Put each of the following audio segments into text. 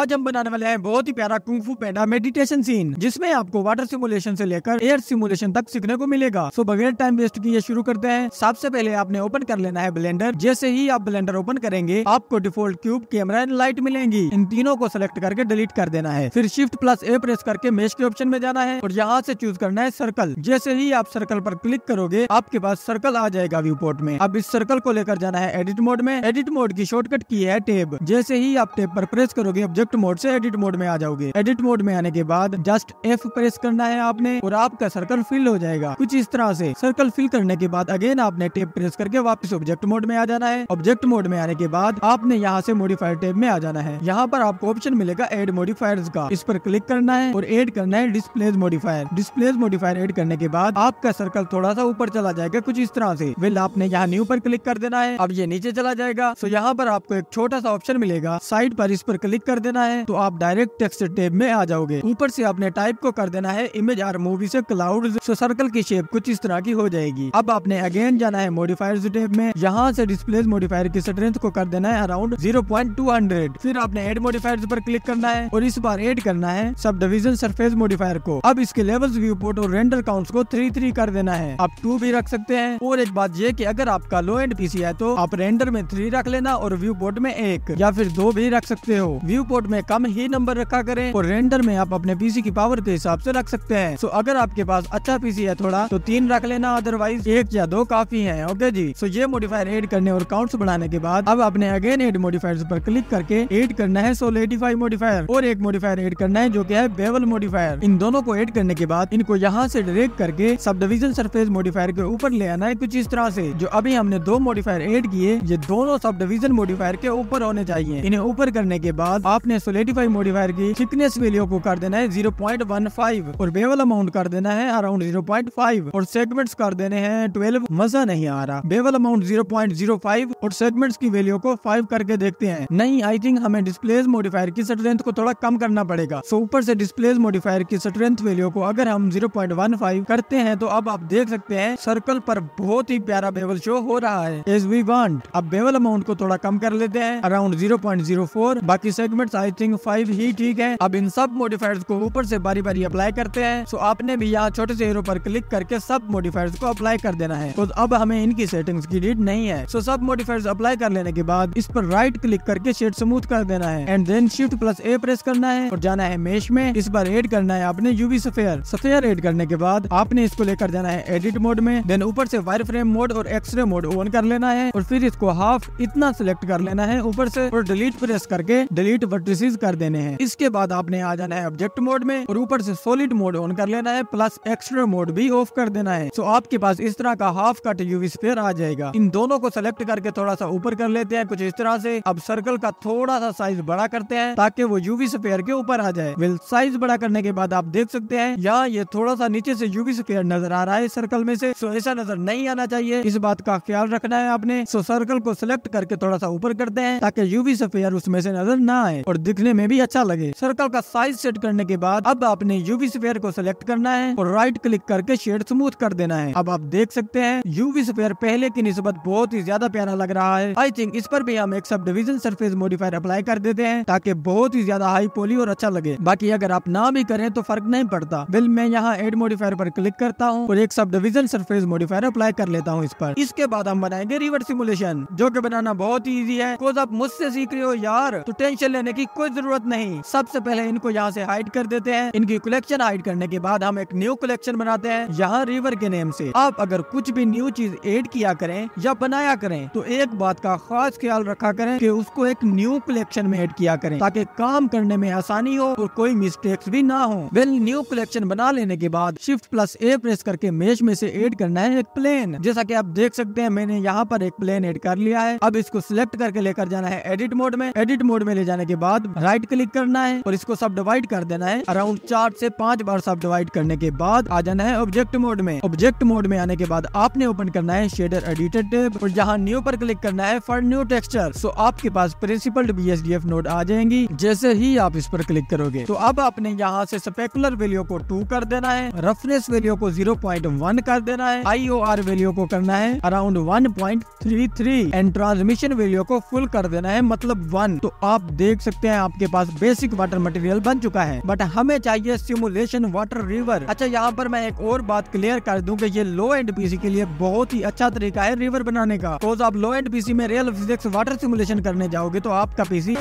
आज हम बनाने वाले हैं बहुत ही प्यारा कुंफू पैंडा मेडिटेशन सीन जिसमें आपको वाटर सिमुलेशन से लेकर एयर सिमुलेशन तक सीखने को मिलेगा सो बगैर टाइम वेस्ट किए शुरू करते हैं सबसे पहले आपने ओपन कर लेना है ब्लेंडर जैसे ही आप ब्लेंडर ओपन करेंगे आपको default cube camera and light मिलेंगी इन तीनों को सिलेक्ट करके डिलीट कर देना है फिर शिफ्ट प्लस ए प्रेस करके मेश के ऑप्शन में जाना है और यहाँ से चूज करना है सर्कल जैसे ही आप सर्कल पर क्लिक करोगे आपके पास सर्कल आ जाएगा व्यू पोर्ट में अब इस सर्कल को लेकर जाना है एडिट मोड में एडिट मोड की शॉर्टकट की है टेब जैसे ही आप टेब पर प्रेस करोगे ऑब्जेक्ट प्रोजेक्ट मोड से एडिट मोड में आ जाओगे एडिट मोड में आने के बाद जस्ट एफ प्रेस करना है आपने और आपका सर्कल फिल हो जाएगा कुछ इस तरह से सर्कल फिल करने के बाद अगेन आपने टेप प्रेस करके वापस ऑब्जेक्ट मोड में आ जाना है ऑब्जेक्ट मोड में आने के बाद आपने यहाँ से मोडिफायर टेप में आ जाना है यहाँ पर आपको ऑप्शन मिलेगा एड मोडिफायर का इस पर क्लिक करना है और एड करना है displace modifier displace modifier add करने के बाद आपका सर्कल थोड़ा सा ऊपर चला जाएगा कुछ इस तरह से वेल आपने यहाँ न्यू पर क्लिक कर देना है अब ये नीचे चला जाएगा तो यहाँ पर आपको एक छोटा सा ऑप्शन मिलेगा साइड पर इस पर क्लिक कर देना करना है तो आप डायरेक्ट टेक्स्ट टेब में आ जाओगे ऊपर से आपने टाइप को कर देना है इमेज आर मूवी से क्लाउड सो सर्कल की शेप कुछ इस तरह की हो जाएगी अब आपने अगेन जाना है मोडिफायर टेब में यहाँ से डिस्प्ले मोडिफायर की स्ट्रेंथ को कर देना है अराउंड जीरो फिर आपने एड मोडिफायर पर क्लिक करना है और इस बार एड करना है सब डिविजन सरफेस मोडिफायर को अब इसके लेवल व्यू पोर्ट और रेंडर काउंट को थ्री थ्री कर देना है आप टू भी रख सकते हैं और एक बात ये की अगर आपका लो एंड पीसी है तो आप रेंडर में थ्री रख लेना और व्यू पोर्ट में एक या फिर दो भी रख सकते हो व्यू पोर्ट में कम ही नंबर रखा करें और रेंडर में आप अपने पीसी की पावर के हिसाब से रख सकते हैं सो अगर आपके पास अच्छा पीसी है थोड़ा तो तीन रख लेना अदरवाइज एक या दो काफी है ओके जी सो ये मोडिफायर एड करने और काउंट्स बढ़ाने के बाद अब आपने अगेन एड मोडिफायर पर क्लिक करके एड करना है सोल एटी मोडिफायर और एक मोडिफायर एड करना है जो की है बेवल मोडिफायर इन दोनों को एड करने के बाद इनको यहाँ ऐसी डायरेक्ट करके सब डिविजन सरफेस मोडिफायर के ऊपर ले आना है कुछ इस तरह ऐसी जो अभी हमने दो मोडिफायर एड किए ये दोनों सब डिविजन मोडिफायर के ऊपर होने चाहिए इन्हें ऊपर करने के बाद आपने सोलिडिफाई मोडिफायर की थिकनेस वैल्यू को कर देना है जीरो पॉइंट वन फाइव और बेवल अमाउंट कर देना है अराउंड जीरो पॉइंट फाइव और सेगमेंट्स कर देने हैं ट्वेल्व मजा नहीं आ रहा bevel amount zero point zero five और सेगमेंट्स की वैल्यू को फाइव करके देखते हैं नहीं आई थिंक हमें डिस्प्लेस मोडिफायर की स्ट्रेंथ को थोड़ा कम करना पड़ेगा सो ऊपर से डिस्प्लेस मोडिफायर की स्ट्रेंथ वैल्यू को अगर हम जीरो पॉइंट वन फाइव करते हैं तो अब आप देख सकते हैं सर्कल पर बहुत ही प्यारा बेवल शो हो रहा है एज वी वॉन्ट अब बेवल अमाउंट को थोड़ा कम कर लेते हैं around zero point zero four बाकी segments I I think five ही ठीक है अब इन सब मोडिफायर्स को ऊपर से बारी बारी अप्लाई करते हैं सो आपने भी यहाँ छोटे से हीरो पर क्लिक करके सब मोडिफायर्स को अप्लाई कर देना है तो अब हमें इनकी सेटिंग्स की नीड नहीं है सो सब मोडिफायर अप्लाई कर लेने के बाद इस पर राइट क्लिक करके शेड स्मूथ कर देना है and then shift plus A press करना है और जाना है मेश में इस बार एड करना है आपने यूवी सफेयर सफेयर एड करने के बाद आपने इसको लेकर जाना है एडिट मोड में देन ऊपर से वायर फ्रेम मोड और एक्सरे मोड ऑन कर लेना है और फिर इसको हाफ इतना सिलेक्ट कर लेना है ऊपर से और डिलीट प्रेस करके डिलीट वर्टिस इंडिसेस कर देने हैं इसके बाद आपने आ जाना है ऑब्जेक्ट मोड में और ऊपर से सॉलिड मोड ऑन कर लेना है प्लस एक्स्ट्रा मोड भी ऑफ कर देना है तो आपके पास इस तरह का हाफ कट यूवी स्पेयर आ जाएगा इन दोनों को सेलेक्ट करके थोड़ा सा ऊपर कर लेते हैं कुछ इस तरह से अब सर्कल का थोड़ा सा साइज बड़ा करते हैं ताकि वो यूवी स्पेयर के ऊपर आ जाए वेल साइज बड़ा करने के बाद आप देख सकते हैं या ये थोड़ा सा नीचे से यूवी स्पेयर नजर आ रहा है सर्कल में से सो ऐसा नजर नहीं आना चाहिए इस बात का ख्याल रखना है आपने सो सर्कल को सिलेक्ट करके थोड़ा सा ऊपर करते हैं ताकि यूवी स्पेयर उसमें से नजर ना आए और दिखने में भी अच्छा लगे सर्कल का साइज सेट करने के बाद अब आपने यूवी स्पेयर को सिलेक्ट करना है और राइट क्लिक करके शेड स्मूथ कर देना है अब आप देख सकते हैं यूवी स्पेयर पहले की निस्बत बहुत ही ज्यादा प्यारा लग रहा है आई थिंक इस पर भी हम एक sub division surface modifier apply कर देते हैं ताकि बहुत ही ज्यादा हाई पोली और अच्छा लगे बाकी अगर आप ना भी करें तो फर्क नहीं पड़ता बिल मैं यहाँ एड मोडिफायर पर क्लिक करता हूँ और एक sub division surface modifier apply कर लेता हूँ इस पर इसके बाद हम बनाएंगे रिवर सिमुलेशन जो की बनाना बहुत ही ईजी है आप मुझसे सीख रहे हो यार तो टेंशन लेने की कोई जरूरत नहीं सबसे पहले इनको यहाँ से हाइड कर देते हैं इनकी कलेक्शन हाइड करने के बाद हम एक न्यू कलेक्शन बनाते हैं यहाँ रिवर के नेम से आप अगर कुछ भी न्यू चीज एड किया करें या बनाया करें तो एक बात का खास ख्याल रखा करें कि उसको एक न्यू कलेक्शन में एड किया करें ताकि काम करने में आसानी हो और कोई मिस्टेक्स भी ना हो वेल न्यू कलेक्शन बना लेने के बाद शिफ्ट प्लस ए प्रेस करके मेज में से एड करना है एक प्लेन जैसा कि आप देख सकते हैं मैंने यहाँ पर एक प्लेन एड कर लिया है अब इसको सिलेक्ट करके लेकर जाना है एडिट मोड में एडिट मोड में ले जाने के बाद बाद राइट क्लिक करना है और इसको सब डिवाइड कर देना है अराउंड चार से पांच बार सब डिवाइड करने के बाद आ जाना है ऑब्जेक्ट मोड में ऑब्जेक्ट मोड में आने के बाद आपने ओपन करना है शेडर एडिटर टेब और जहाँ न्यू पर क्लिक करना है फॉर न्यू टेक्सचर सो आपके पास principled B S D F आ जाएंगी जैसे ही आप इस पर क्लिक करोगे तो अब आपने यहाँ से स्पेकुलर वैल्यू को टू कर देना है रफनेस वैल्यू को जीरो पॉइंट वन कर देना है आई ओ आर वैल्यू को करना है around one point three three and transmission value को फुल कर देना है मतलब वन तो आप देख सकते हैं हैं आपके पास बेसिक वाटर मटेरियल बन चुका है बट हमें चाहिए सिमुलेशन वाटर रिवर अच्छा यहाँ पर मैं एक और बात क्लियर कर दूँ की ये लो एंड पीसी के लिए बहुत ही अच्छा तरीका है रिवर बनाने का बिकॉज आप लो एंड पीसी में रियल फिजिक्स वाटर सिमुलेशन करने जाओगे तो आपका पीसी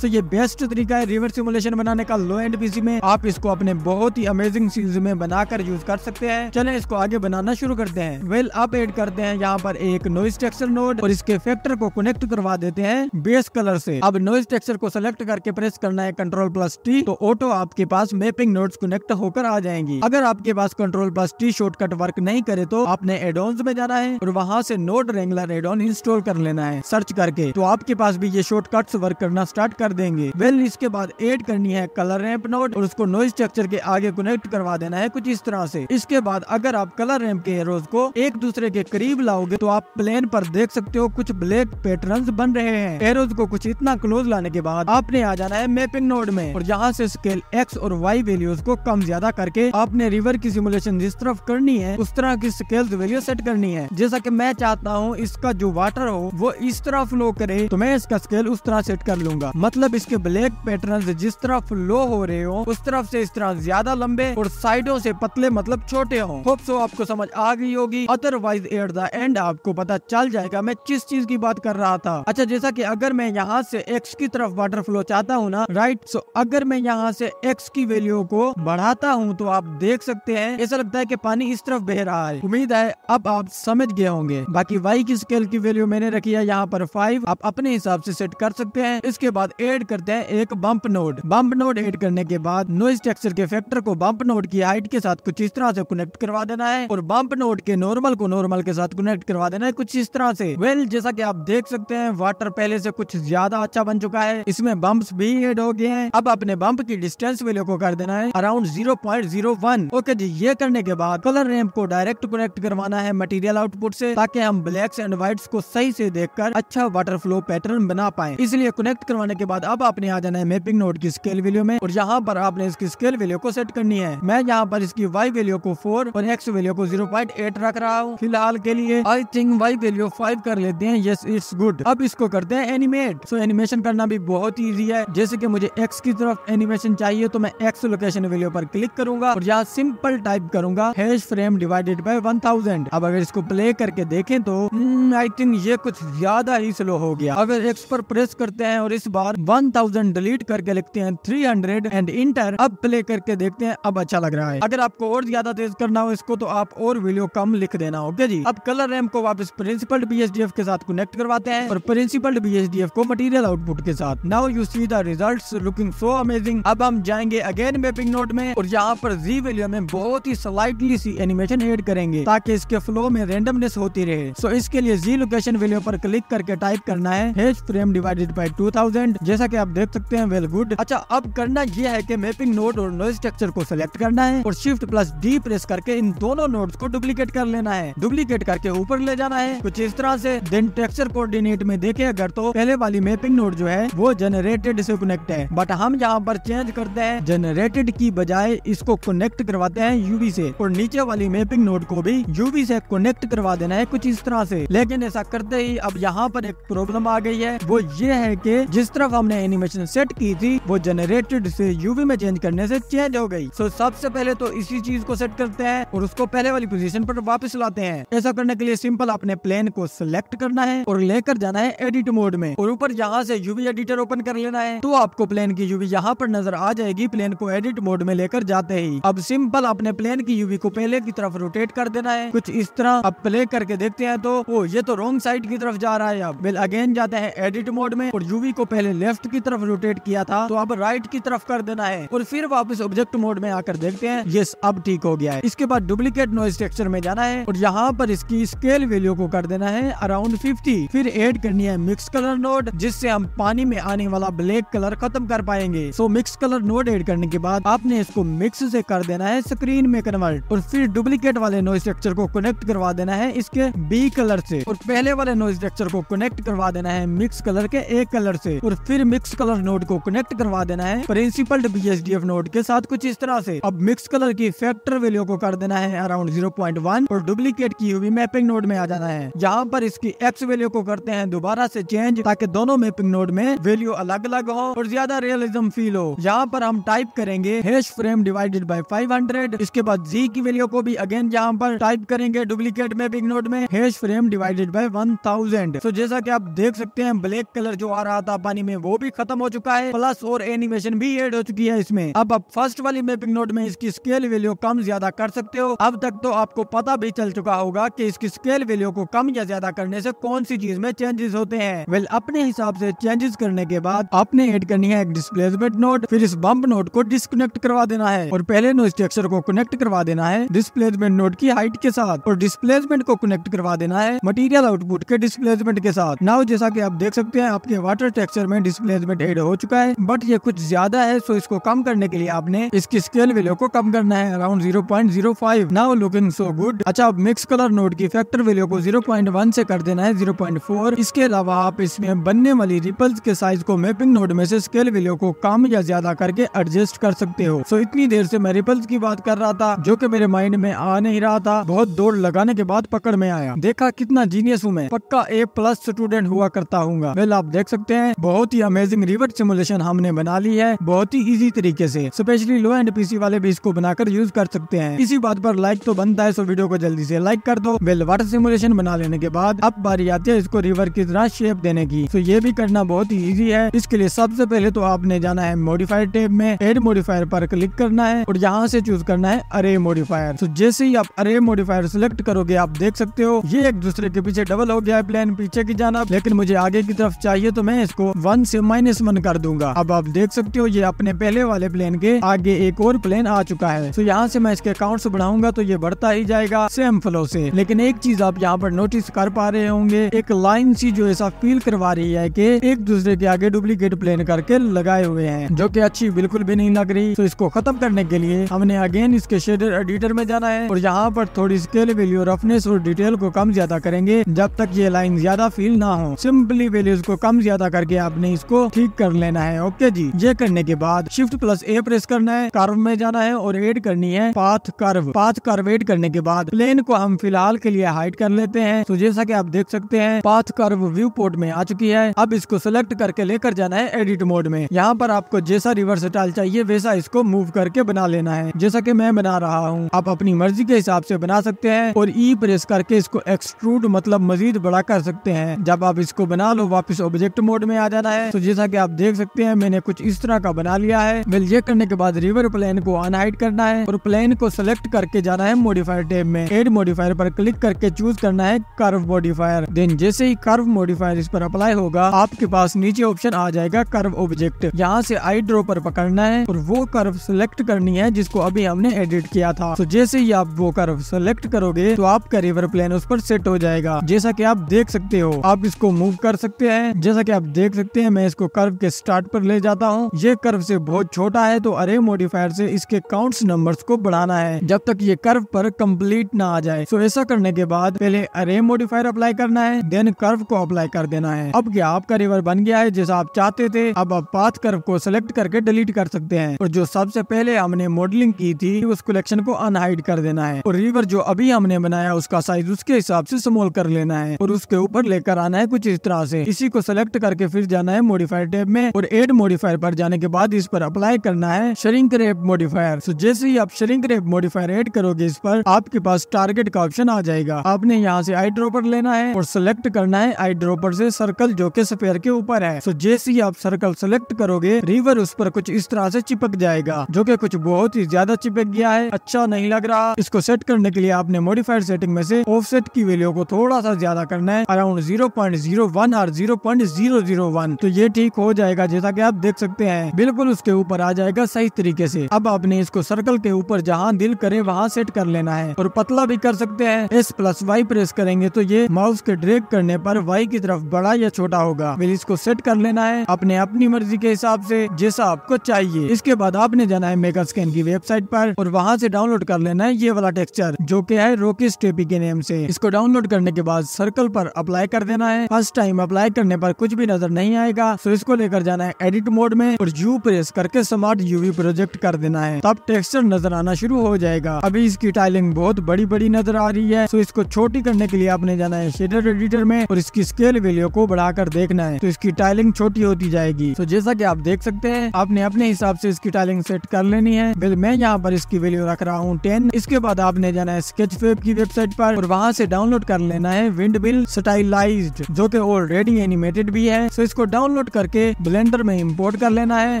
दोस्तों ये बेस्ट तरीका है रिवर सिमुलेशन बनाने का लो एंड पीसी में आप इसको अपने बहुत ही अमेजिंग सीज में बनाकर यूज कर सकते हैं चले इसको आगे बनाना शुरू करते हैं वेल आप एड करते हैं यहाँ पर एक नोइस टेक्सर नोड और इसके फैक्टर को कनेक्ट करवा देते हैं बेस कलर से अब नोइस टेक्सर को सिलेक्ट करके प्रेस करना है कंट्रोल प्लस टी तो ऑटो आपके पास मैपिंग नोड्स कनेक्ट होकर आ जाएंगी अगर आपके पास control plus T shortcut work नहीं करे तो आपने एडोन्स में जाना है और वहाँ से नोड रेंगलर एडोन इंस्टॉल कर लेना है सर्च करके तो आपके पास भी ये शॉर्टकट्स वर्क करना स्टार्ट कर देंगे वेल इसके बाद एड करनी है कलर रैम्प नोट और उसको नोइ स्ट्रक्चर के आगे कनेक्ट करवा देना है कुछ इस तरह से इसके बाद अगर आप कलर रैम्प के हेरोज को एक दूसरे के करीब लाओगे तो आप प्लेन पर देख सकते हो कुछ ब्लैक पैटर्न बन रहे हैं एरोज को कुछ इतना क्लोज लाने के बाद आपने आ जाना है मैपिंग नोड में और यहाँ से स्केल एक्स और वाई वैल्यूज को कम ज्यादा करके आपने रिवर की सिमुलेशन जिस तरफ करनी है उस तरह की स्केल वैल्यू सेट करनी है जैसा की मैं चाहता हूँ इसका जो वाटर हो वो इस तरह फ्लो करे तो मैं इसका स्केल उस तरह सेट कर लूंगा मतलब इसके ब्लैक पैटर्न जिस तरफ लो हो रहे हो उस तरफ से इस तरह ज्यादा लंबे और साइडों से पतले मतलब छोटे हो होप सो आपको समझ आ गई होगी अदरवाइज एट द एंड आपको पता चल जाएगा मैं किस चीज की बात कर रहा था अच्छा जैसा की अगर मैं यहाँ से एक्स की तरफ वाटर फ्लो चाहता हूँ ना राइट सो अगर मैं यहाँ से एक्स की वैल्यू को बढ़ाता हूँ तो आप देख सकते हैं ऐसा लगता है की पानी इस तरफ बह रहा है उम्मीद है अब आप समझ गए होंगे बाकी वाई की स्केल की वैल्यू मैंने रखी है यहाँ पर फाइव आप अपने हिसाब से सेट कर सकते हैं इसके बाद ऐड करते हैं एक bump node bump node add करने के बाद नोइस टेक्सचर के फैक्टर को बम्प नोड की हाइट के साथ कुछ इस तरह से कनेक्ट करवा देना है और बम्प नोड के नॉर्मल को नॉर्मल के साथ कनेक्ट करवा देना है कुछ इस तरह से वेल well, जैसा की आप देख सकते हैं वाटर पहले से कुछ ज्यादा अच्छा बन चुका है इसमें बम्प भी एड हो गए हैं अब अपने बम्प की डिस्टेंस वैल्यू को कर देना है around zero point zero one okay जी ये करने के बाद कलर रैम्प को डायरेक्ट कनेक्ट करवाना है मटेरियल आउटपुट से ताकि हम ब्लैक्स एंड व्हाइट्स को सही से देखकर अच्छा वाटर फ्लो पैटर्न बना पाए इसलिए कनेक्ट करवाने के बाद बाद अब आपने आ जाना है मैपिंग नोड की स्केल वैल्यू में और यहाँ पर आपने इसकी स्केल वैल्यू को सेट करनी है मैं यहाँ पर इसकी वाई वैल्यू को फोर और एक्स वैल्यू को जीरो पॉइंट एट रख रहा हूँ फिलहाल के लिए I think Y value five कर लेते हैं येस इट्स गुड अब इसको करते हैं एनिमेट सो एनिमेशन करना भी बहुत ईजी है जैसे की मुझे एक्स की तरफ एनिमेशन चाहिए तो मैं एक्स लोकेशन वैल्यू पर क्लिक करूंगा और यहाँ सिंपल टाइप करूंगा हैश फ्रेम डिवाइडेड बाय 1000 अब अगर इसको प्ले करके देखें तो आई hmm, थिंक ये कुछ ज्यादा ही स्लो हो गया अगर एक्स पर प्रेस करते हैं और इस बार 1000 डिलीट करके लिखते हैं 300 एंड इंटर अब प्ले करके देखते हैं अब अच्छा लग रहा है अगर आपको और ज्यादा तेज करना हो इसको तो आप और वीडियो कम लिख देना ओके जी अब कलर रैम को वापस प्रिंसिपल बी के साथ कनेक्ट करवाते हैं और प्रिंसिपल बी को मटीरियल आउटपुट के साथ now you see the result looking so amazing अब हम जाएंगे अगेन मैपिंग नोट में और यहाँ पर जी वीलियो में बहुत ही स्लाइटली सी एनिमेशन एड करेंगे ताकि इसके फ्लो में रेंडमनेस होती रहे सो so इसके लिए जी लोकेशन वीडियो पर क्लिक करके टाइप करना है frame divided by two thousand जैसा कि आप देख सकते हैं वेल गुड अच्छा अब करना यह है कि मैपिंग नोड और नोइज स्ट्रक्चर को सिलेक्ट करना है और शिफ्ट प्लस डी प्रेस करके इन दोनों नोड्स को डुप्लीकेट कर लेना है डुप्लीकेट करके ऊपर ले जाना है कुछ इस तरह से देन टेक्सचर कोऑर्डिनेट में देखे अगर तो पहले वाली मैपिंग नोड जो है वो जनरेटेड से कनेक्ट है बट हम यहाँ पर चेंज करते हैं जनरेटेड की बजाय इसको कनेक्ट करवाते हैं यूवी से और नीचे वाली मैपिंग नोड को भी यूवी से कनेक्ट करवा देना है कुछ इस तरह से लेकिन ऐसा करते ही अब यहाँ पर एक प्रॉब्लम आ गई है वो ये है की जिस तरफ ने एनिमेशन सेट की थी वो जनरेटेड से यूवी में चेंज करने से चेंज हो गई सो so, सबसे पहले तो इसी चीज को सेट करते हैं और उसको पहले वाली पोजीशन पर वापस लाते हैं ऐसा करने के लिए सिंपल अपने प्लेन को सिलेक्ट करना है और लेकर जाना है एडिट मोड में और ऊपर यहाँ से यूवी एडिटर ओपन कर लेना है तो आपको प्लेन की यूवी यहाँ पर नजर आ जाएगी प्लेन को एडिट मोड में लेकर जाते ही अब सिंपल अपने प्लेन की यूवी को पहले की तरफ रोटेट कर देना है कुछ इस तरह अब प्ले करके देखते हैं तो ये तो रॉन्ग साइड की तरफ जा रहा है अब वेल अगेन जाते हैं एडिट मोड में और यूवी को पहले लेफ्ट लेफ्ट की तरफ रोटेट किया था तो अब राइट की तरफ कर देना है और फिर वापस ऑब्जेक्ट मोड में आकर देखते हैं ये अब ठीक हो गया है इसके बाद डुप्लीकेट नॉइज टेक्सचर में जाना है और यहाँ पर इसकी स्केल वैल्यू को कर देना है अराउंड फिफ्टी फिर एड करनी है मिक्स कलर नोड जिससे हम पानी में आने वाला ब्लैक कलर खत्म कर पाएंगे so mix colour node add करने के बाद आपने इसको मिक्स से कर देना है स्क्रीन में कन्वर्ट और फिर डुप्लीकेट वाले नॉइज टेक्सचर को कनेक्ट करवा देना है इसके बी कलर से और पहले वाले नॉइज टेक्सचर को कनेक्ट करवा देना है मिक्स कलर के ए कलर से और फिर ये मिक्स कलर नोट को कनेक्ट करवा देना है principled B S D F node के साथ कुछ इस तरह से अब मिक्स कलर की फैक्टर वैल्यू को कर देना है अराउंड जीरो पॉइंट वन और डुप्लीकेट की हुई मैपिंग नोट में आ जाना है यहाँ पर इसकी एक्स वैल्यू को करते हैं दोबारा से चेंज ताकि दोनों मैपिंग नोट में वैल्यू अलग अलग हो और ज्यादा रियलिज्म फील हो यहाँ पर हम टाइप करेंगे हैश फ्रेम डिवाइडेड बाय 500 इसके बाद जी की वैल्यू को भी अगेन यहाँ पर टाइप करेंगे डुप्लीकेट मैपिंग नोट में हैश फ्रेम डिवाइडेड बाय 1000 तो जैसा की आप देख सकते हैं ब्लैक कलर जो आ रहा था पानी में वो भी खत्म हो चुका है प्लस और एनिमेशन भी एड हो चुकी है इसमें अब आप फर्स्ट वाली मैपिंग नोट में इसकी स्केल वैल्यू कम ज्यादा कर सकते हो अब तक तो आपको पता भी चल चुका होगा की इसकी स्केल वैल्यू को कम या ज्यादा करने से कौन सी चीज में चेंजेस होते हैं वेल अपने हिसाब से चेंजेस करने के बाद आपने एड करनी है एक डिस्प्लेसमेंट नोट फिर इस बम्प नोट को डिस्कनेक्ट करवा देना है और पहले नो स्ट्रक्चर को कनेक्ट करवा देना है डिस्प्लेसमेंट नोट की हाइट के साथ और डिस्प्लेसमेंट को कनेक्ट करवा देना है मटीरियल आउटपुट के डिस्प्लेसमेंट के साथ नाउ जैसा की आप देख सकते हैं आपके वाटर टेक्सचर में डिस्प्लेसमेंट एड हो चुका है बट ये कुछ ज्यादा है सो इसको कम करने के लिए आपने इसकी स्केल वैल्यू को कम करना है around zero point zero five now looking so good अच्छा अब मिक्स कलर नोट की फैक्टर वैल्यू को जीरो पॉइंट वन से कर देना है जीरो पॉइंट फोर इसके अलावा आप इसमें बनने वाली रिपल्स के साइज को मैपिंग नोट में से स्केल वैल्यू को कम या ज्यादा करके एडजस्ट कर सकते हो सो इतनी देर से मैं रिपल्स की बात कर रहा था जो की मेरे माइंड में आ नहीं रहा था बहुत दौड़ लगाने के बाद पकड़ में आया देखा कितना जीनियस हूँ मैं पक्का ए प्लस स्टूडेंट हुआ करता हूँ वेल आप देख सकते हैं बहुत ही अमेजिंग रिवर सिमुलेशन हमने बना ली है बहुत ही इजी तरीके से स्पेशली लो एंड पीसी वाले भी इसको बनाकर यूज कर सकते हैं इसी बात पर लाइक तो बनता है सो वीडियो को जल्दी से लाइक कर दो वेल वाटर सिमुलेशन बना लेने के बाद अब बारी आती है इसको रिवर की तरह शेप देने की तो ये भी करना बहुत ही ईजी है इसके लिए सबसे पहले तो आपने जाना है मॉडिफायर टेब में एड मोडिफायर पर क्लिक करना है और यहाँ से चूज करना है अरे मोडिफायर तो जैसे ही आप अरे मोडिफायर सिलेक्ट करोगे आप देख सकते हो ये एक दूसरे के पीछे डबल हो गया है प्लेन पीछे की जाना लेकिन मुझे आगे की तरफ चाहिए तो मैं इसको वन इसे माइनस वन कर दूंगा अब आप देख सकते हो ये अपने पहले वाले प्लेन के आगे एक और प्लेन आ चुका है तो यहाँ से मैं इसके अकाउंट बढ़ाऊंगा तो ये बढ़ता ही जाएगा सेम फ्लो से लेकिन एक चीज आप यहाँ पर नोटिस कर पा रहे होंगे एक लाइन सी जो ऐसा फील करवा रही है की एक दूसरे के आगे डुप्लीकेट प्लेन करके लगाए हुए हैं जो की अच्छी बिल्कुल भी नहीं लग रही तो इसको खत्म करने के लिए हमने अगेन इसके शेडर एडिटर में जाना है और यहाँ पर थोड़ी स्केल वैल्यू रफनेस और डिटेल को कम ज्यादा करेंगे जब तक ये लाइन ज्यादा फील ना हो सिंपली वैल्यूज को कम ज्यादा करके आपने इस उसको ठीक कर लेना है ओके जी ये करने के बाद शिफ्ट प्लस ए प्रेस करना है कर्व में जाना है और एड करनी है path curve path curve add करने के बाद प्लेन को हम फिलहाल के लिए हाइट कर लेते हैं तो जैसा की आप देख सकते हैं पाथ कर्व व्यू पोर्ट में आ चुकी है अब इसको सिलेक्ट करके लेकर जाना है एडिट मोड में यहाँ पर आपको जैसा रिवर्स टाइल चाहिए वैसा इसको मूव करके बना लेना है जैसा की मैं बना रहा हूँ आप अपनी मर्जी के हिसाब से बना सकते हैं और ई e प्रेस करके इसको एक्सट्रूड मतलब मजीद बड़ा कर सकते हैं जब आप इसको बना लो वापस ऑब्जेक्ट मोड में आ जाना है तो जैसा कि आप देख सकते हैं मैंने कुछ इस तरह का बना लिया है मिल ये करने के बाद रिवर प्लेन को अनहाइड करना है और प्लेन को सिलेक्ट करके जाना है मोडिफायर टेब में एड मोडिफायर पर क्लिक करके चूज करना है कर्व मॉडिफायर देन जैसे ही कर्व मोडिफायर इस पर अप्लाई होगा आपके पास नीचे ऑप्शन आ जाएगा कर्व ऑब्जेक्ट यहाँ से आई ड्रो पर पकड़ना है और वो कर्व सिलेक्ट करनी है जिसको अभी हमने एडिट किया था तो जैसे ही आप वो कर्व सिलेक्ट करोगे तो आपका रिवर प्लेन उस पर सेट हो जाएगा जैसा की आप देख सकते हो आप इसको मूव कर सकते हैं जैसा की आप देख सकते हैं मैं मैं इसको कर्व के स्टार्ट पर ले जाता हूँ ये कर्व से बहुत छोटा है तो अरे मोडिफायर से इसके काउंट्स नंबर्स को बढ़ाना है जब तक ये कर्व पर कंप्लीट ना आ जाए तो ऐसा करने के बाद पहले अरे मोडिफायर अप्लाई करना है देन कर्व को अप्लाई कर देना है अब क्या आपका रिवर बन गया है जैसा आप चाहते थे अब आप पाथ कर्व को सिलेक्ट करके डिलीट कर सकते हैं और जो सबसे पहले हमने मॉडलिंग की थी उस कलेक्शन को अनहाइड कर देना है और रिवर जो अभी हमने बनाया उसका साइज उसके हिसाब से स्मॉल कर लेना है और उसके ऊपर लेकर आना है कुछ इस तरह से इसी को सिलेक्ट करके फिर जाना है मोडिफायर टैब में और एड मॉडिफायर पर जाने के बाद इस पर अप्लाई करना है श्रिंक रेप मोडिफायर तो जैसे ही आप श्रिंक रेप मोडिफायर एड करोगे इस पर आपके पास टारगेट का ऑप्शन आ जाएगा आपने यहाँ से आई ड्रोपर लेना है और सिलेक्ट करना है आई ड्रॉपर से सर्कल जो के स्पेयर के ऊपर है तो जैसे ही आप सर्कल सेलेक्ट करोगे रिवर उस पर कुछ इस तरह से चिपक जाएगा जो कि कुछ बहुत ही ज्यादा चिपक गया है अच्छा नहीं लग रहा इसको सेट करने के लिए आपने मोडिफाइड सेटिंग में से ऑफसेट की वैल्यू को थोड़ा सा ज्यादा करना है around zero point zero one और zero point zero zero one तो ये ये ठीक हो जाएगा जैसा कि आप देख सकते हैं बिल्कुल उसके ऊपर आ जाएगा सही तरीके से अब आपने इसको सर्कल के ऊपर जहाँ दिल करे वहाँ सेट कर लेना है और पतला भी कर सकते हैं एस प्लस वाई प्रेस करेंगे तो ये माउस के ड्रेक करने पर वाई की तरफ बड़ा या छोटा होगा फिर इसको सेट कर लेना है अपने अपनी मर्जी के हिसाब से जैसा आपको चाहिए इसके बाद आपने जाना है मेगा स्कैन की वेबसाइट पर और वहाँ से डाउनलोड कर लेना है ये वाला टेक्सचर जो की है रोकी स्टेपी के नेम से इसको डाउनलोड करने के बाद सर्कल पर अप्लाई कर देना है फर्स्ट टाइम अप्लाई करने पर कुछ भी नजर नहीं आएगा रहेगा तो इसको लेकर जाना है एडिट मोड में और यू प्रेस करके स्मार्ट यूवी प्रोजेक्ट कर देना है तब टेक्सचर नजर आना शुरू हो जाएगा अभी इसकी टाइलिंग बहुत बड़ी बड़ी नजर आ रही है तो इसको छोटी करने के लिए आपने जाना है शेडर एडिटर में और इसकी स्केल वैल्यू को बढ़ाकर देखना है तो इसकी टाइलिंग छोटी होती जाएगी तो जैसा की आप देख सकते हैं आपने अपने हिसाब से इसकी टाइलिंग सेट कर लेनी है मैं यहाँ पर इसकी वैल्यू रख रहा हूँ टेन इसके बाद आपने जाना है स्केच की वेबसाइट पर और वहाँ से डाउनलोड कर लेना है विंड बिल स्टाइलाइज जो की ऑलरेडी एनिमेटेड भी है तो इसको डाउनलोड डाउनलोड करके ब्लेंडर में इम्पोर्ट कर लेना है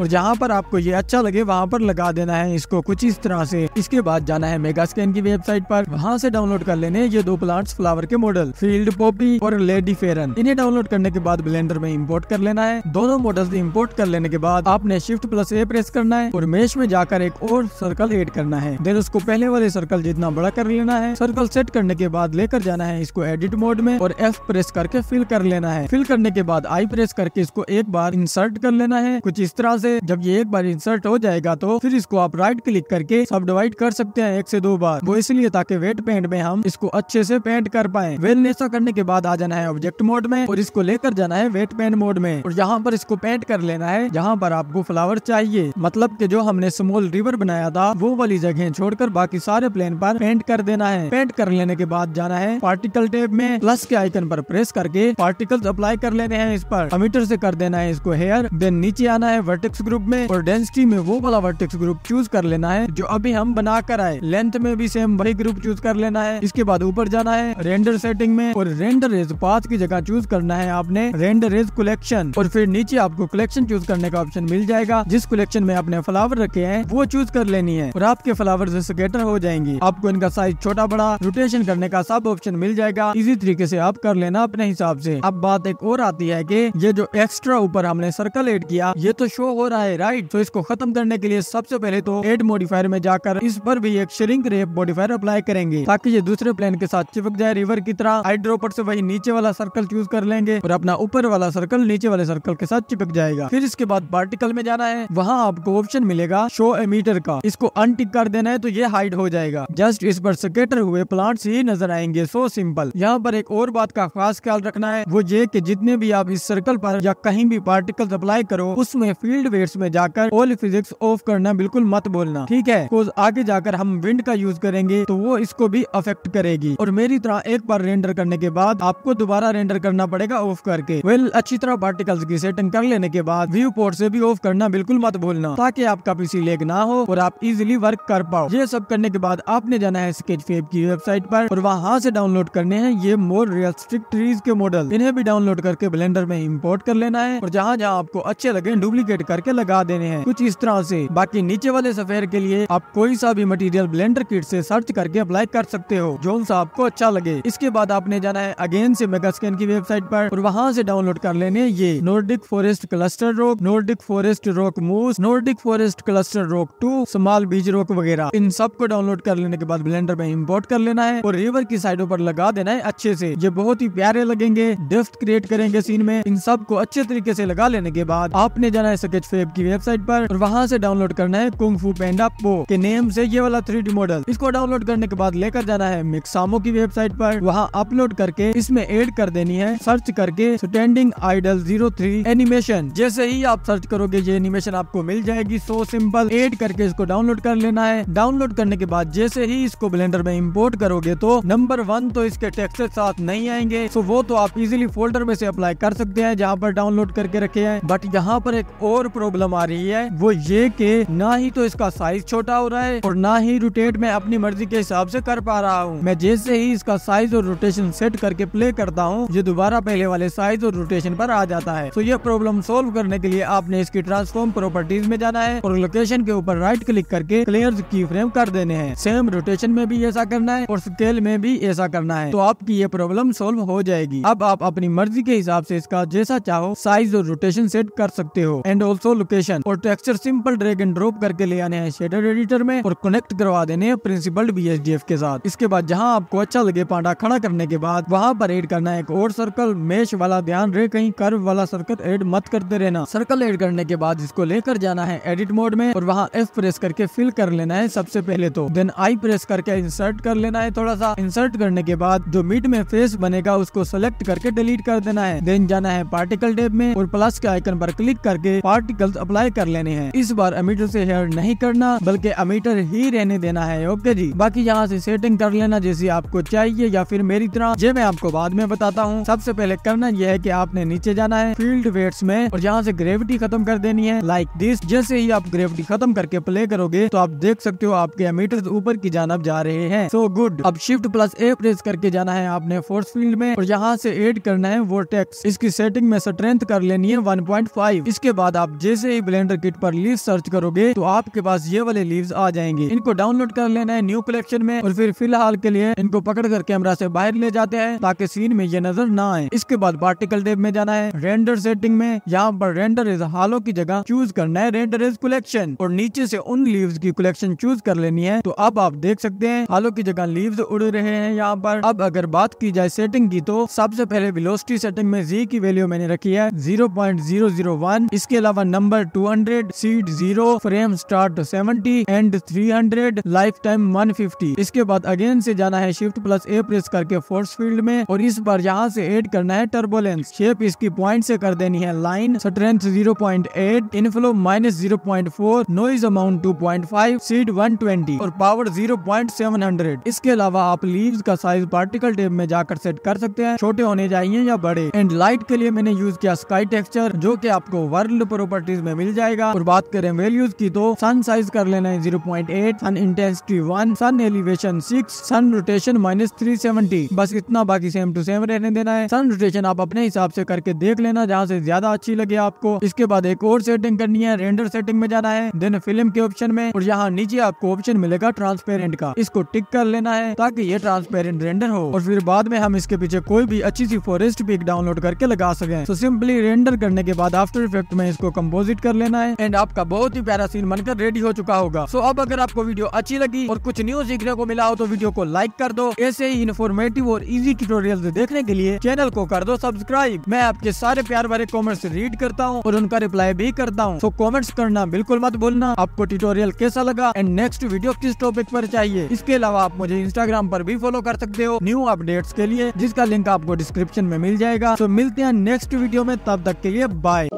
और जहाँ पर आपको ये अच्छा लगे वहाँ पर लगा देना है इसको कुछ इस तरह से इसके बाद जाना है मेगा स्कैन की वेबसाइट पर वहाँ से डाउनलोड कर लेने ये दो प्लांट्स फ्लावर के मॉडल फील्ड पॉपी और लेडी फेरन इन्हें डाउनलोड करने के बाद ब्लेंडर में इम्पोर्ट कर लेना है दोनों मॉडल इम्पोर्ट कर लेने के बाद आपने शिफ्ट प्लस ए प्रेस करना है और मेश में जाकर एक और सर्कल एड करना है देन उसको पहले वाले सर्कल जितना बड़ा कर लेना है सर्कल सेट करने के बाद लेकर जाना है इसको एडिट मोड में और एफ प्रेस करके फिल कर लेना है फिल करने के बाद आई प्रेस करके इसको इसको एक बार इंसर्ट कर लेना है कुछ इस तरह से जब ये एक बार इंसर्ट हो जाएगा तो फिर इसको आप राइट क्लिक करके सब डिवाइड कर सकते हैं एक से दो बार वो इसलिए ताकि वेट पेंट में हम इसको अच्छे से पेंट कर पाए वेल ऐसा करने के बाद आ जाना है ऑब्जेक्ट मोड में और इसको लेकर जाना है वेट पेंट मोड में और यहाँ पर इसको पेंट कर लेना है जहाँ पर आपको फ्लावर चाहिए मतलब की जो हमने स्मॉल रिवर बनाया था वो वाली जगह छोड़कर बाकी सारे प्लेन पर पेंट कर देना है पेंट कर लेने के बाद जाना है पार्टिकल टेप में प्लस के आइकन पर प्रेस करके पार्टिकल्स अप्लाई कर लेने हैं इस पर अमीटर से कर कर देना है इसको हेयर देन नीचे आना है वर्टेक्स ग्रुप में और डेंसिटी में वो वाला वर्टेक्स ग्रुप चूज कर लेना है जो अभी हम बना कर आए लेंथ में भी सेम वही ग्रुप चूज कर लेना है इसके बाद ऊपर जाना है रेंडर सेटिंग में और रेंडर रेज पाथ की जगह चूज करना है आपने रेंडर रेज कलेक्शन और फिर नीचे आपको कलेक्शन चूज करने का ऑप्शन मिल जाएगा जिस कलेक्शन में आपने फ्लावर रखे हैं वो चूज कर लेनी है और आपके फ्लावर स्केटर हो जाएंगे आपको इनका साइज छोटा बड़ा रोटेशन करने का सब ऑप्शन मिल जाएगा इसी तरीके से आप कर लेना अपने हिसाब से अब बात एक और आती है की ये जो एक्स एक्स्ट्रा ऊपर हमने सर्कल एड किया ये तो शो हो रहा है राइट तो इसको खत्म करने के लिए सबसे पहले तो एड मोडिफायर में जाकर इस पर भी एक श्रिंक रेप मोडिफायर अप्लाई करेंगे ताकि ये दूसरे प्लेन के साथ चिपक जाए रिवर की तरह हाइड्रोपर ड्रॉपर से वही नीचे वाला सर्कल चूज कर लेंगे और अपना ऊपर वाला सर्कल नीचे वाले सर्कल के साथ चिपक जाएगा फिर इसके बाद पार्टिकल में जाना है वहाँ आपको ऑप्शन मिलेगा शो एमीटर का इसको अनटिक कर देना है तो ये हाइड हो जाएगा जस्ट इस पर स्केटर हुए प्लांट्स ही नजर आएंगे सो सिंपल यहाँ पर एक और बात का खास ख्याल रखना है वो ये की जितने भी आप इस सर्कल पर या कहीं भी पार्टिकल अप्लाई करो उसमें फील्ड वेट्स में जाकर ओल फिजिक्स ऑफ करना बिल्कुल मत बोलना ठीक है आगे जाकर हम विंड का यूज करेंगे तो वो इसको भी अफेक्ट करेगी और मेरी तरह एक बार रेंडर करने के बाद आपको दोबारा रेंडर करना पड़ेगा ऑफ करके वेल अच्छी तरह पार्टिकल्स की सेटिंग कर लेने के बाद व्यू पोर्ट से भी ऑफ करना बिल्कुल मत भूलना ताकि आपका पीसी लेग ना हो और आप इजिली वर्क कर पाओ ये सब करने के बाद आपने जाना है स्केच फेब की वेबसाइट पर और वहाँ से डाउनलोड करने हैं ये मोर रियलिस्टिक ट्रीज के मॉडल इन्हें भी डाउनलोड करके ब्लेंडर में इम्पोर्ट कर लेना करना है और जहाँ जहाँ आपको अच्छे लगे डुप्लीकेट करके लगा देने हैं कुछ इस तरह से बाकी नीचे वाले सफेद के लिए आप कोई सा भी मटेरियल ब्लेंडर किट से सर्च करके अप्लाई कर सकते हो जो सा आपको अच्छा लगे इसके बाद आपने जाना है अगेन से मेगा स्कैन की वेबसाइट पर और वहाँ से डाउनलोड कर लेने ये नोर्डिक फॉरेस्ट क्लस्टर रोक Nordic forest rock moss Nordic forest cluster rock two small beach rock वगैरह इन सबको डाउनलोड कर लेने के बाद ब्लेंडर में इम्पोर्ट कर लेना है और रिवर की साइडों पर लगा देना है अच्छे से ये बहुत ही प्यारे लगेंगे डेफ्ट क्रिएट करेंगे सीन में इन सबको अच्छे तरीके से लगा लेने के बाद आपने जाना है स्केच फेब की वेबसाइट पर और वहाँ से डाउनलोड करना है कुंग फू पेंडा पो के नेम से ये वाला थ्री मॉडल इसको डाउनलोड करने के बाद लेकर जाना है मिक्सामो की वेबसाइट पर वहाँ अपलोड करके इसमें एड कर देनी है सर्च करके standing idle zero three animation जैसे ही आप सर्च करोगे ये एनिमेशन आपको मिल जाएगी सो सिंपल एड करके इसको डाउनलोड कर लेना है डाउनलोड करने के बाद जैसे ही इसको ब्लेंडर में इम्पोर्ट करोगे तो नंबर वन तो इसके टेक्सचर साथ नहीं आएंगे सो वो तो आप इजिली फोल्डर में से अप्लाई कर सकते हैं जहाँ पर डाउन डाउनलोड करके रखे हैं बट यहाँ पर एक और प्रॉब्लम आ रही है वो ये कि ना ही तो इसका साइज छोटा हो रहा है और ना ही रोटेट में अपनी मर्जी के हिसाब से कर पा रहा हूँ मैं जैसे ही इसका साइज और रोटेशन सेट करके प्ले करता हूँ ये दोबारा पहले वाले साइज और रोटेशन पर आ जाता है तो ये प्रॉब्लम सोल्व करने के लिए आपने इसकी ट्रांसफॉर्म प्रॉपर्टीज में जाना है और लोकेशन के ऊपर राइट क्लिक करके क्लियर की फ्रेम कर देने हैं सेम रोटेशन में भी ऐसा करना है और स्केल में भी ऐसा करना है तो आपकी ये प्रॉब्लम सोल्व हो जाएगी अब आप अपनी मर्जी के हिसाब से इसका जैसा चाहो साइज और रोटेशन सेट कर सकते हो एंड ऑल्सो लोकेशन और texture simple drag and drop करके ले आने हैं शेडर एडिटर में और कनेक्ट करवा देने हैं प्रिंसिपल बी के साथ इसके बाद जहाँ आपको अच्छा लगे पांडा खड़ा करने के बाद वहाँ पर एड करना है एक और सर्कल मेश वाला ध्यान रहे कहीं कर्व वाला सर्कल एड मत करते रहना सर्कल एड करने के बाद इसको लेकर जाना है एडिट मोड में और वहाँ एफ प्रेस करके फिल कर लेना है सबसे पहले तो देन आई प्रेस करके इंसर्ट कर लेना है थोड़ा सा इंसर्ट करने के बाद जो मिड में फेस बनेगा उसको सेलेक्ट करके डिलीट कर देना है देन जाना है पार्टिकल डे टैब में और प्लस के आइकन पर क्लिक करके पार्टिकल्स अप्लाई कर लेने हैं इस बार अमीटर से हेयर नहीं करना बल्कि अमीटर ही रहने देना है ओके जी बाकी यहाँ से सेटिंग कर लेना जैसी आपको चाहिए या फिर मेरी तरह ये मैं आपको बाद में बताता हूँ सबसे पहले करना यह है की आपने नीचे जाना है फील्ड वेट्स में और यहाँ ऐसी ग्रेविटी खत्म कर देनी है लाइक दिस जैसे ही आप ग्रेविटी खत्म करके प्ले करोगे तो आप देख सकते हो आपके अमीटर ऊपर की जानब जा रहे हैं सो गुड अब शिफ्ट प्लस ए प्रेस करके जाना है आपने फोर्स फील्ड में और यहाँ से एड करना है वो टेक्स इसकी सेटिंग में स्ट्रेंथ स्ट्रेंथ कर लेनी है 1.5 इसके बाद आप जैसे ही ब्लेंडर किट पर लीव सर्च करोगे तो आपके पास ये वाले लीव आ जाएंगे इनको डाउनलोड कर लेना है न्यू कलेक्शन में और फिर फिलहाल के लिए इनको पकड़ कर कैमरा ऐसी बाहर ले जाते हैं ताकि सीन में ये नजर न आए इसके बाद पार्टिकल टेप में जाना है रेंडर सेटिंग में यहाँ पर रेंडर इज हालो की जगह चूज करना है रेंडर इज कलेक्शन और नीचे से उन लीव्स की कलेक्शन चूज कर लेनी है तो अब आप देख सकते हैं हालो की जगह लीव्स उड़ रहे हैं यहाँ पर अब अगर बात की जाए सेटिंग की तो सबसे पहले विलोस्टी सेटिंग में जी की वैल्यू मैंने रखी है 0.001 इसके अलावा number 200 seed zero frame start 70 end 300 life time 150 इसके बाद अगेन से जाना है शिफ्ट प्लस ए प्रेस करके फोर्स फील्ड में और इस बार यहाँ से एड करना है टर्बोलेंस शेप इसकी पॉइंट से कर देनी है line strength 0.8 inflow minus zero four noise amount two point five seed twenty और पावर जीरो सेवन हंड्रेड इसके अलावा आप लीव का साइज पार्टिकल टेप में जाकर सेट कर सकते हैं छोटे होने चाहिए या बड़े एंड लाइट के लिए मैंने यूज किया स्काई टेक्सचर जो की आपको वर्ल्ड प्रॉपर्टीज में मिल जाएगा और बात करें वैल्यूज की तो सन साइज कर लेना है zero point eight sun intensity one sun elevation six sun rotation minus three seventy बस इतना बाकी सेम टू सेम रहने देना है सन रोटेशन आप अपने हिसाब से करके देख लेना जहाँ से ज्यादा अच्छी लगे आपको इसके बाद एक और सेटिंग करनी है रेंडर सेटिंग में जाना है देन फिल्म के ऑप्शन में और यहाँ नीचे आपको ऑप्शन मिलेगा ट्रांसपेरेंट का इसको टिक कर लेना है ताकि ये ट्रांसपेरेंट रेंडर हो और फिर बाद में हम इसके पीछे कोई भी अच्छी सी फॉरेस्ट पिक डाउनलोड करके लगा सके तो सिंपली फाइनली रेंडर करने के बाद आफ्टर इफेक्ट में इसको कम्पोजिट कर लेना है एंड आपका बहुत ही प्यारा सीन बनकर रेडी हो चुका होगा सो so, अब अगर आपको वीडियो अच्छी लगी और कुछ न्यू सीखने को मिला हो तो वीडियो को लाइक कर दो ऐसे ही इन्फॉर्मेटिव और इजी ट्यूटोरियल देखने के लिए चैनल को कर दो सब्सक्राइब मैं आपके सारे प्यार भरे कॉमेंट्स रीड करता हूँ और उनका रिप्लाई भी करता हूँ तो कॉमेंट्स करना बिल्कुल मत भूलना आपको ट्यूटोरियल कैसा लगा एंड नेक्स्ट वीडियो किस टॉपिक पर चाहिए इसके अलावा आप मुझे इंस्टाग्राम पर भी फॉलो कर सकते हो न्यू अपडेट्स के लिए जिसका लिंक आपको डिस्क्रिप्शन में मिल जाएगा तो मिलते हैं नेक्स्ट वीडियो में तब तक के लिए बाय